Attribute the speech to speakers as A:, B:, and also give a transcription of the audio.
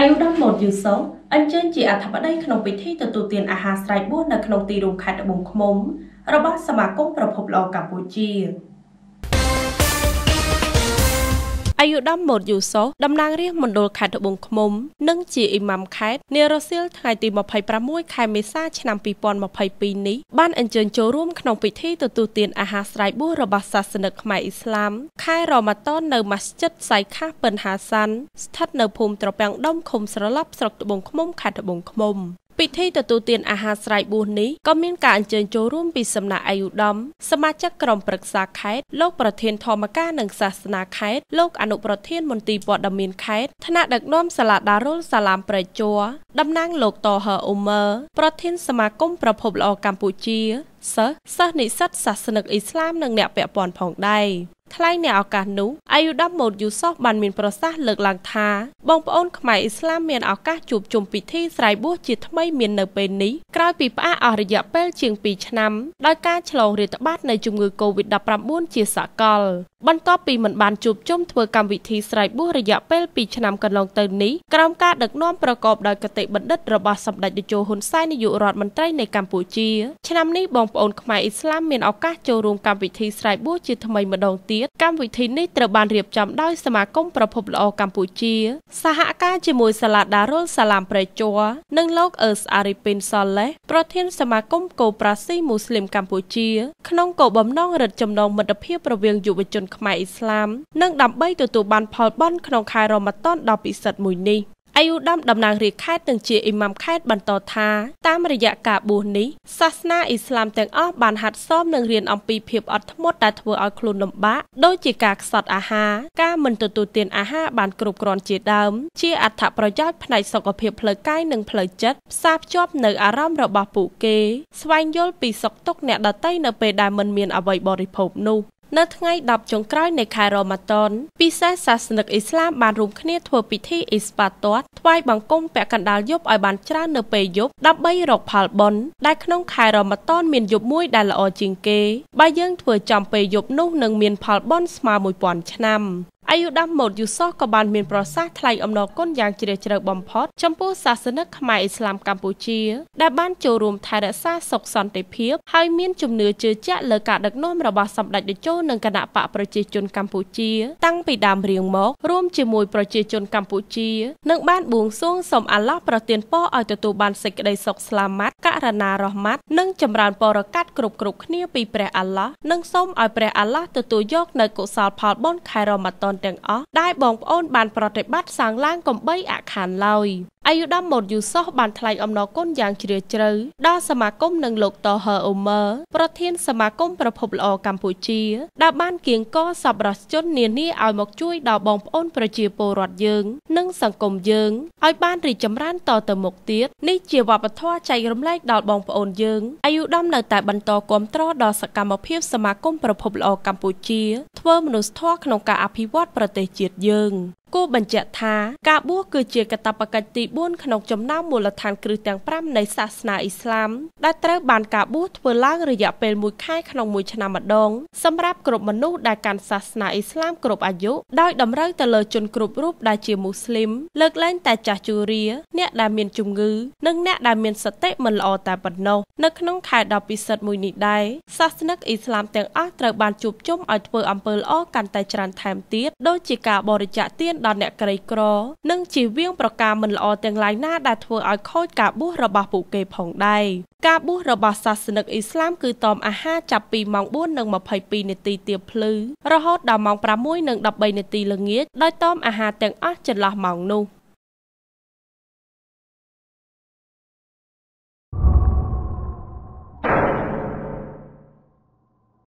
A: អាយុដំណូតយូសូអញ្ជើញជាអធិបតីក្នុងពិធីទទួលទានអាហារស្រែកបួសនៅក្នុងទីរួមខេត្តត្បូងឃ្មុំរបស់សមាគមប្រភពល្អកម្ពុជា។អាយុដំម៉ូតយូសូតំណាងរាស្ត្រមណ្ឌលខេត្តត្បូងឃ្មុំនិងជាអ៊ីម៉ាំខេត្តនារសៀលថ្ងៃទី26ខែមេសា ឆ្នាំ2022នេះបានអញ្ជើញចូលរួមក្នុងពិធីទទួលទានអាហារស្រាយបួសរបស់សាសនិកខ្មែរអ៊ីស្លាម ខែរ៉ម៉ាតននៅម៉ាស្ជិតសៃខាសពិនហាសាន់ស្ថិតនៅភូមិត្រពាំងដុំឃុំស្រឡប់ស្រុកត្បូងឃ្មុំខេត្តត្បូងឃ្មុំពិធីទទួលទានអាហារស្រ័យបួសនេះក៏មានការអញ្ជើញចូលរួមពីសំណាក់អាយុដំ សមាជិកក្រុមប្រឹក្សាខេត្ត លោកប្រធានធម្មការនិងសាសនាខេត្តលោកអនុប្រធានមន្ទីរព័ត៌មានខេត្តថ្នាក់ដឹកនាំសាលាដារុលសាឡាមប្រជัวតំណាងលោកតហឺអ៊ូម៉ឺប្រធានសមាគមប្រភពល្អកម្ពុជាសិស្សសិស្សនិស្សិតសាសនិកអ៊ីស្លាមនិងអ្នកពាក់ព័ន្ធផងដែរថ្លែងនៅឱកាសនោះអាយុដាម៉ូតយូសុបបានមានប្រសាសន៍លើកឡើងថាបងប្អូនខ្មែរអ៊ីស្លាមមានឱកាសជួបជុំពិធីស្រ័យបួសជាថ្មីមាននៅពេលនេះក្រោយពីផ្អាកអស់រយៈពេល ជាង2ឆ្នាំដោយការឆ្លងរាតត្បាតនៃជំងឺ Covid-19 ជាសកលបន្ទាប់ពីមិនបានជួបជុំធ្វើកម្មវិធីស្រ័យបួសរយៈពេល2ឆ្នាំកន្លងទៅនេះក្រោមការដឹកនាំប្រកបដោយគតិបណ្ឌិតរបស់សម្ដេចតេជោហ៊ុនសែននាយករដ្ឋមន្ត្រីនៃកម្ពុជាឆ្នាំនេះបងប្អូនខ្មែរអ៊ីស្លាមមានឱកាសចូលរួមកម្មវិធីស្រ័យបួសជាថ្មីម្ដងទៀតកម្មវិធីនេះត្រូវបានរៀបចំដោយ សមាគមប្រភពល្អកម្ពុជាសហការជាមួយសាឡាដារុលសាឡាមប្រេជ័រនិងលោកអឺសអារីពីនសាឡេសប្រធានសមាគមកូប្រាស៊ីមូស្លីមកម្ពុជាក្នុងគោលបំណងរឹតចំណងមិត្តភាពរវាងយុវជនខ្មែរអ៊ីស្លាម និងដើម្បីទទួលបាន ផលបុណ្យក្នុងខែរ៉ម៉ាឌុនដ៏ពិសិដ្ឋមួយនេះអាយុដាំតំណាងរាជខេត្តនិងជាអ៊ីម៉ាំខេត្តបន្តថាតាមរយៈការបួសនេះសាសនាអ៊ីស្លាមទាំងអស់បានហាត់សមនិងរៀនអំពីភាពអត់ធ្មត់ដែលធ្វើឲ្យខ្លួនលំបាកដូចជាការខ្សត់អាហារការមិនទទួលទានអាហារបានគ្រប់គ្រាន់ជាដើមជាអត្ថប្រយោជន៍ផ្នែកសុខភាពផ្លូវកាយនិងផ្លូវចិត្តផ្សារភ្ជាប់នៅអារម្មណ៍របស់ពួកគេ ស្វែងយល់ពីសុខទុក្ខអ្នកដទៃនៅពេលដែលមិនមានអ្វីបរិភោគនោះនៅថ្ងៃ10ចុងក្រោយនៃខែរ៉ម៉ាតុនពិសេសសាសនិកអ៊ីស្លាមបានរួមគ្នាធ្វើពិធីអ៊ីស្បាតាត់ថ្វាយបង្គំពាក់កណ្ដាលយប់ឲ្យបានច្រើននៅពេលយប់ដើម្បីរកផលបុណ្យដែលក្នុងខែរ៉ម៉ាតុនមានយប់មួយដែលល្អជាងគេបើយើងធ្វើចំពេលយប់នោះនឹងមានផលបុណ្យស្មើ1000ឆ្នាំអាយុដាម៉ូតយូសក៏បានមានប្រសាសន៍ថ្លែងអំណរគុណយ៉ាងជ្រាលជ្រៅបំផុតចំពោះសាសនិកខ្មែរឥស្លាមកម្ពុជា ដែលបានចូលរួមថែរក្សាសុខសន្តិភាពហើយមានជំនឿជឿជាក់លើការដឹកនាំរបស់សម្ដេចតេជោនិងគណៈបកប្រជាជនកម្ពុជាតាំងពីដើមរៀងមករួមជាមួយប្រជាជនកម្ពុជា និងបានបួងសួងសូមអាឡោះប្រទានពរឲ្យទទួលបានសេចក្តីសុខស្លាមាត់ករណារ៉ហ្មាត់និងចម្រើនពរកាត់គ្រប់គ្រប់គ្នាពីព្រះអាឡោះនិងសូមឲ្យព្រះអាឡោះទទួលយកនៅកុសលផលបុណ្យខែរ៉ម៉ាត់ទាំងអស់ដែលបងប្អូនបានប្រតិបត្តិសាងឡើងកំបីអខានឡើយអាយុដាមម៉ូតយូសុសបានថ្លែងអំណរគុណយ៉ាងជ្រាលជ្រៅដល់សមាគមនិងលោកតហឺអូម៉ឺប្រធាន សមាគមប្រភពល្អកម្ពុជា ដែលបានគៀងកសប្បុរសជន នានាឲ្យមកជួយដល់បងប្អូនប្រជាពលរដ្ឋយើង និង សង្គមយើងឲ្យបានរីកចម្រើន តទៅមុខទៀតនេះជាវប្បធម៌ចែករំលែកដល់បងប្អូនយើងអាយុដាមនៅតែបន្តគាំទ្រដល់សកម្មភាព សមាគមប្រភពល្អកម្ពុជាធ្វើមនុស្សធម៌ក្នុងការអភិវឌ្ឍប្រទេសជាតិយើង។គូបញ្ជាក់ថាការបួសគឺជាកាតព្វកិច្ចទី4ក្នុងចំណោមមូលដ្ឋានគ្រឹះទាំង5នៃសាសនាអ៊ីស្លាមដែលត្រូវបានការបួសធ្វើឡើងរយៈពេល1ខែក្នុងមួយឆ្នាំម្ដង សម្រាប់គ្រប់មនុស្សដែលកាន់សាសនាអ៊ីស្លាមគ្រប់អាយុដោយតម្រូវទៅលើជនគ្រប់រូបដែលជាមូស្លីមលើកលែងតែចាស់ជរា អ្នកដែលមានជំងឺនិងអ្នកដែលមានសតិមិនល្អតែប៉ុណ្ណោះនៅក្នុងខែដ៏ពិសិដ្ឋមួយនេះដែរសាសនិកអ៊ីស្លាមទាំងអស់ត្រូវបានជួបជុំឲ្យធ្វើអំពើល្អកាន់តែច្រើនថែមទៀតដោយជាការបរិច្ចាគទានដល់អ្នកក្រីក្រ និងជៀសវាងប្រការមិនល្អទាំងឡាយណាដែលធ្វើឲ្យខូចការបួសរបស់ពួកគេផងដែរការបួសរបស់សាសនិកអ៊ីស្លាមគឺតមអាហារចាប់ពីម៉ោង4:22នាទីទៀបភ្លឺរហូតដល់ម៉ោង6:13នាទីល្ងាចដោយតមអាហារទាំងអស់ចន្លោះម៉ោងនោះ